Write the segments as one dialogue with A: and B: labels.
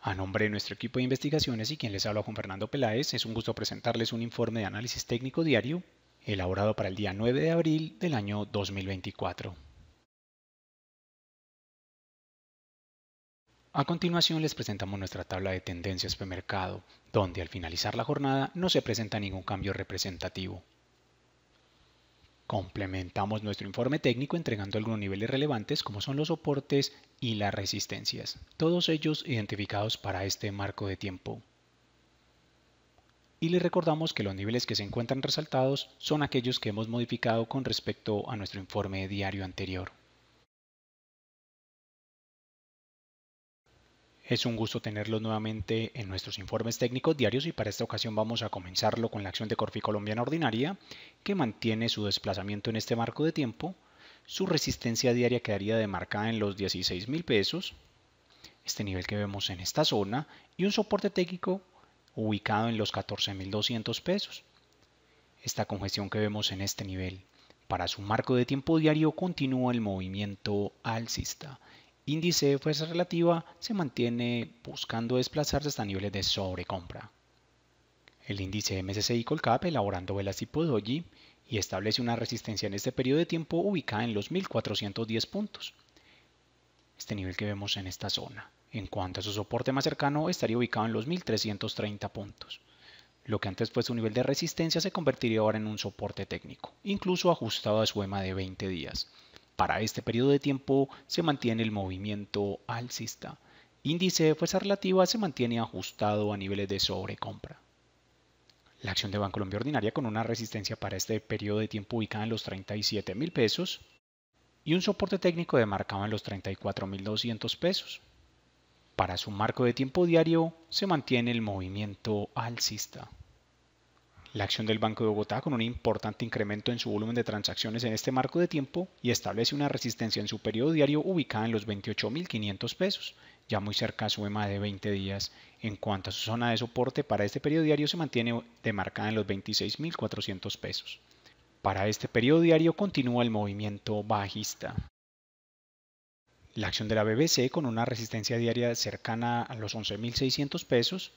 A: A nombre de nuestro equipo de investigaciones y quien les habla Juan Fernando Peláez, es un gusto presentarles un informe de análisis técnico diario elaborado para el día 9 de abril del año 2024. A continuación les presentamos nuestra tabla de tendencias mercado, donde al finalizar la jornada no se presenta ningún cambio representativo. Complementamos nuestro informe técnico entregando algunos niveles relevantes como son los soportes y las resistencias, todos ellos identificados para este marco de tiempo. Y les recordamos que los niveles que se encuentran resaltados son aquellos que hemos modificado con respecto a nuestro informe diario anterior. Es un gusto tenerlos nuevamente en nuestros informes técnicos diarios y para esta ocasión vamos a comenzarlo con la acción de Corfi Colombiana Ordinaria, que mantiene su desplazamiento en este marco de tiempo. Su resistencia diaria quedaría demarcada en los 16 mil pesos, este nivel que vemos en esta zona, y un soporte técnico ubicado en los 14 mil 200 pesos. Esta congestión que vemos en este nivel. Para su marco de tiempo diario continúa el movimiento alcista índice de fuerza relativa se mantiene buscando desplazarse hasta niveles de sobrecompra. El índice MSCI Colcap elaborando velas tipo doji y establece una resistencia en este periodo de tiempo ubicada en los 1410 puntos. Este nivel que vemos en esta zona. En cuanto a su soporte más cercano, estaría ubicado en los 1330 puntos. Lo que antes fue su nivel de resistencia se convertiría ahora en un soporte técnico, incluso ajustado a su EMA de 20 días. Para este periodo de tiempo se mantiene el movimiento alcista. Índice de fuerza relativa se mantiene ajustado a niveles de sobrecompra. La acción de Bancolombia ordinaria con una resistencia para este periodo de tiempo ubicada en los 37 mil pesos y un soporte técnico demarcado en los 34.200 pesos. Para su marco de tiempo diario se mantiene el movimiento alcista la acción del Banco de Bogotá con un importante incremento en su volumen de transacciones en este marco de tiempo y establece una resistencia en su periodo diario ubicada en los 28.500 pesos, ya muy cerca a su EMA de 20 días. En cuanto a su zona de soporte para este periodo diario se mantiene demarcada en los 26.400 pesos. Para este periodo diario continúa el movimiento bajista. La acción de la BBC con una resistencia diaria cercana a los 11.600 pesos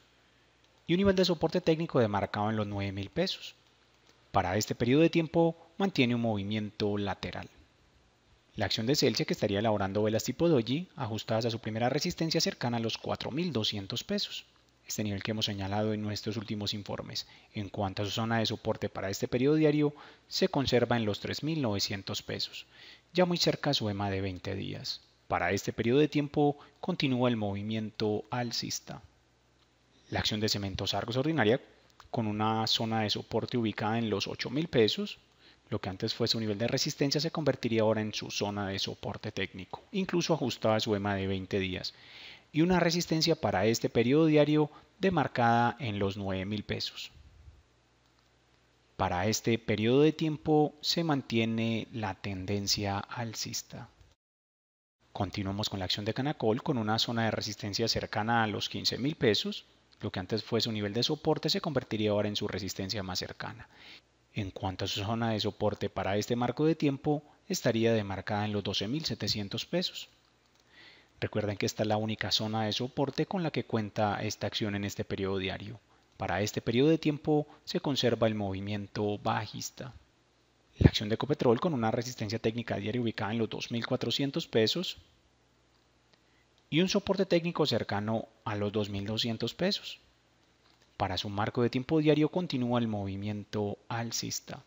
A: y un nivel de soporte técnico demarcado en los $9,000. pesos. Para este periodo de tiempo mantiene un movimiento lateral. La acción de Celsius que estaría elaborando velas tipo doji ajustadas a su primera resistencia cercana a los 4.200 pesos, este nivel que hemos señalado en nuestros últimos informes. En cuanto a su zona de soporte para este periodo diario, se conserva en los 3.900 pesos, ya muy cerca a su EMA de 20 días. Para este periodo de tiempo continúa el movimiento alcista la acción de cementos Argos ordinaria con una zona de soporte ubicada en los 8,000 pesos. Lo que antes fue su nivel de resistencia se convertiría ahora en su zona de soporte técnico, incluso ajustada a su EMA de 20 días, y una resistencia para este periodo diario demarcada en los 9 pesos. Para este periodo de tiempo se mantiene la tendencia alcista. Continuamos con la acción de Canacol con una zona de resistencia cercana a los 15 mil pesos, lo que antes fue su nivel de soporte se convertiría ahora en su resistencia más cercana. En cuanto a su zona de soporte para este marco de tiempo, estaría demarcada en los 12.700 pesos. Recuerden que esta es la única zona de soporte con la que cuenta esta acción en este periodo diario. Para este periodo de tiempo se conserva el movimiento bajista. La acción de Copetrol con una resistencia técnica diaria ubicada en los 2.400 pesos y un soporte técnico cercano a los 2.200 pesos. Para su marco de tiempo diario continúa el movimiento alcista.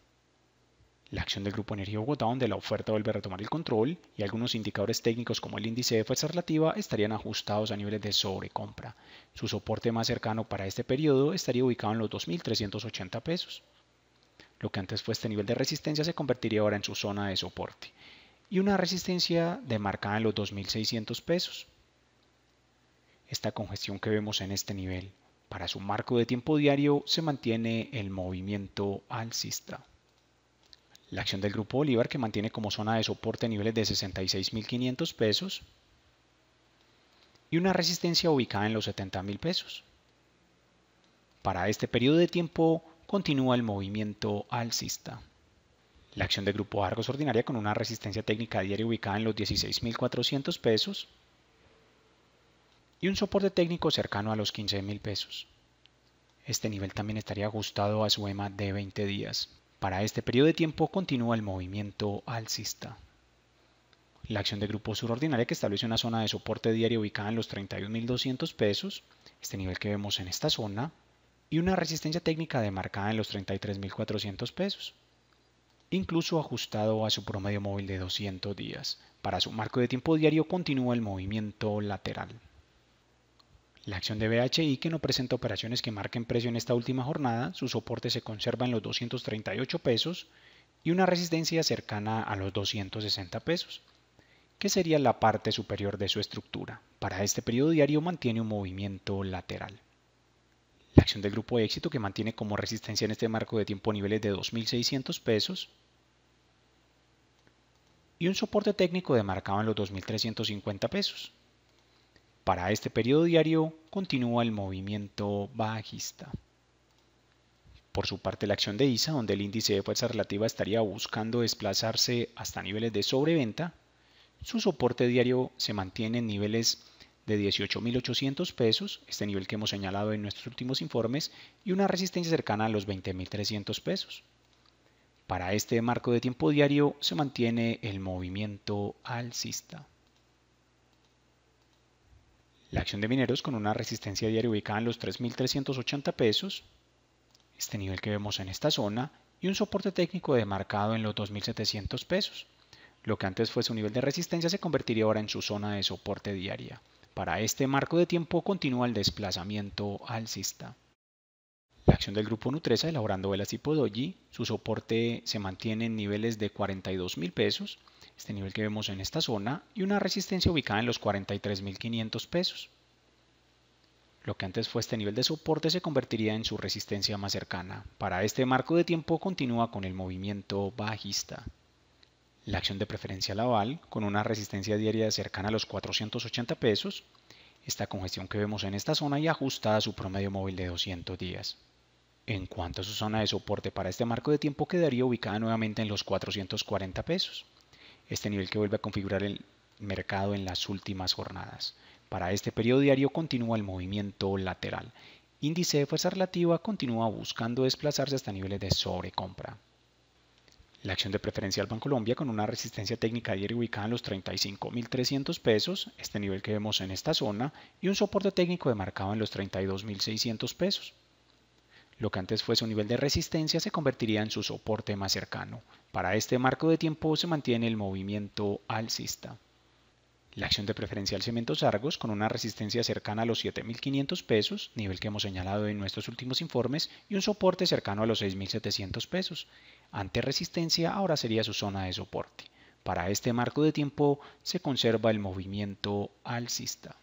A: La acción del Grupo Energía Bogotá, donde la oferta vuelve a retomar el control y algunos indicadores técnicos como el índice de fuerza relativa estarían ajustados a niveles de sobrecompra. Su soporte más cercano para este periodo estaría ubicado en los 2.380 pesos. Lo que antes fue este nivel de resistencia se convertiría ahora en su zona de soporte y una resistencia demarcada en los 2.600 pesos. Esta congestión que vemos en este nivel para su marco de tiempo diario se mantiene el movimiento alcista. La acción del grupo Bolívar que mantiene como zona de soporte niveles de 66.500 pesos y una resistencia ubicada en los 70.000 pesos. Para este periodo de tiempo continúa el movimiento alcista. La acción del grupo Argos ordinaria con una resistencia técnica diaria ubicada en los 16.400 pesos y un soporte técnico cercano a los 15 mil pesos. Este nivel también estaría ajustado a su EMA de 20 días. Para este periodo de tiempo continúa el movimiento alcista. La acción de grupo surordinaria que establece una zona de soporte diario ubicada en los 31.200 pesos, este nivel que vemos en esta zona, y una resistencia técnica demarcada en los 33.400 pesos, incluso ajustado a su promedio móvil de 200 días. Para su marco de tiempo diario continúa el movimiento lateral. La acción de BHI, que no presenta operaciones que marquen precio en esta última jornada, su soporte se conserva en los 238 pesos y una resistencia cercana a los 260 pesos, que sería la parte superior de su estructura. Para este periodo diario mantiene un movimiento lateral. La acción del grupo éxito que mantiene como resistencia en este marco de tiempo niveles de 2.600 pesos y un soporte técnico demarcado en los 2.350 pesos. Para este periodo diario continúa el movimiento bajista. Por su parte, la acción de ISA, donde el índice de fuerza relativa estaría buscando desplazarse hasta niveles de sobreventa, su soporte diario se mantiene en niveles de 18.800 pesos, este nivel que hemos señalado en nuestros últimos informes, y una resistencia cercana a los 20.300 pesos. Para este marco de tiempo diario se mantiene el movimiento alcista. La acción de mineros con una resistencia diaria ubicada en los 3.380 pesos, este nivel que vemos en esta zona, y un soporte técnico demarcado en los 2.700 pesos. Lo que antes fue su nivel de resistencia se convertiría ahora en su zona de soporte diaria. Para este marco de tiempo continúa el desplazamiento alcista. La acción del grupo Nutresa elaborando velas tipo Doji, su soporte se mantiene en niveles de 42 mil pesos este nivel que vemos en esta zona, y una resistencia ubicada en los 43.500 pesos. Lo que antes fue este nivel de soporte se convertiría en su resistencia más cercana. Para este marco de tiempo continúa con el movimiento bajista. La acción de preferencia Laval, con una resistencia diaria cercana a los 480 pesos, esta congestión que vemos en esta zona y ajustada a su promedio móvil de 200 días. En cuanto a su zona de soporte para este marco de tiempo quedaría ubicada nuevamente en los 440 pesos este nivel que vuelve a configurar el mercado en las últimas jornadas. Para este periodo diario continúa el movimiento lateral. Índice de fuerza relativa continúa buscando desplazarse hasta niveles de sobrecompra. La acción de preferencia al Colombia con una resistencia técnica diaria ubicada en los 35.300 pesos, este nivel que vemos en esta zona, y un soporte técnico demarcado en los 32.600 pesos. Lo que antes fue su nivel de resistencia se convertiría en su soporte más cercano. Para este marco de tiempo se mantiene el movimiento alcista. La acción de preferencial cemento Argos, con una resistencia cercana a los 7.500 pesos, nivel que hemos señalado en nuestros últimos informes, y un soporte cercano a los 6.700 pesos. Ante resistencia ahora sería su zona de soporte. Para este marco de tiempo se conserva el movimiento alcista.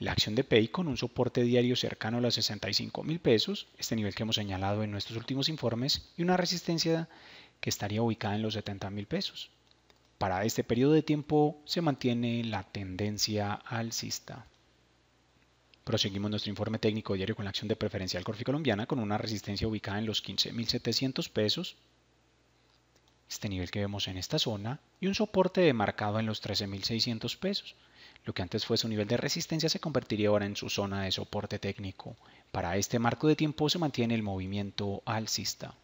A: La acción de PEI con un soporte diario cercano a los 65 mil pesos, este nivel que hemos señalado en nuestros últimos informes, y una resistencia que estaría ubicada en los 70 mil pesos. Para este periodo de tiempo se mantiene la tendencia alcista. Proseguimos nuestro informe técnico diario con la acción de preferencial Corfi Colombiana con una resistencia ubicada en los 15.700 pesos, este nivel que vemos en esta zona, y un soporte demarcado en los 13.600 pesos. Lo que antes fue su nivel de resistencia se convertiría ahora en su zona de soporte técnico. Para este marco de tiempo se mantiene el movimiento alcista.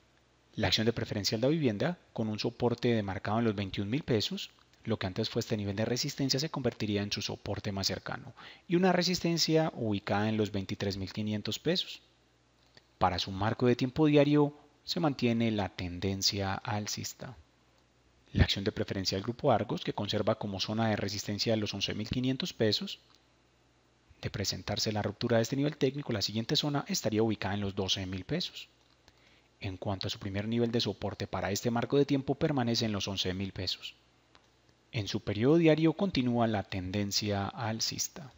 A: La acción de preferencial de vivienda, con un soporte demarcado en los 21 pesos, lo que antes fue este nivel de resistencia se convertiría en su soporte más cercano y una resistencia ubicada en los 23.500 pesos. Para su marco de tiempo diario se mantiene la tendencia alcista la acción de preferencia del grupo Argos, que conserva como zona de resistencia los 11.500 pesos. De presentarse la ruptura de este nivel técnico, la siguiente zona estaría ubicada en los 12.000 pesos. En cuanto a su primer nivel de soporte para este marco de tiempo, permanece en los 11.000 pesos. En su periodo diario continúa la tendencia alcista.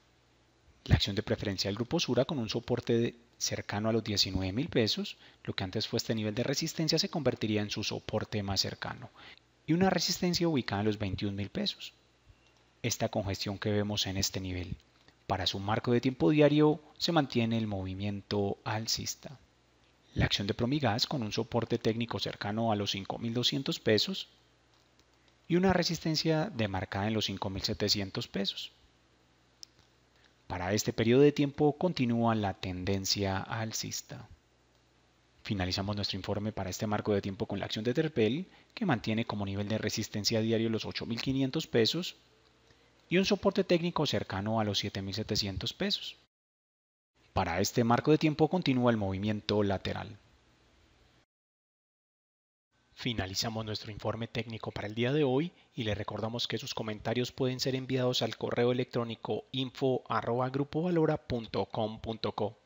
A: La acción de preferencia del grupo Sura con un soporte cercano a los 19,000 pesos, lo que antes fue este nivel de resistencia se convertiría en su soporte más cercano, y una resistencia ubicada en los $21,000 pesos. Esta congestión que vemos en este nivel para su marco de tiempo diario se mantiene el movimiento alcista. La acción de Promigas con un soporte técnico cercano a los 5.200 pesos y una resistencia demarcada en los 5.700 pesos. Para este periodo de tiempo continúa la tendencia alcista. Finalizamos nuestro informe para este marco de tiempo con la acción de Terpel, que mantiene como nivel de resistencia diario los 8.500 pesos y un soporte técnico cercano a los 7.700 pesos. Para este marco de tiempo continúa el movimiento lateral. Finalizamos nuestro informe técnico para el día de hoy y le recordamos que sus comentarios pueden ser enviados al correo electrónico info.grupovalora.com.co.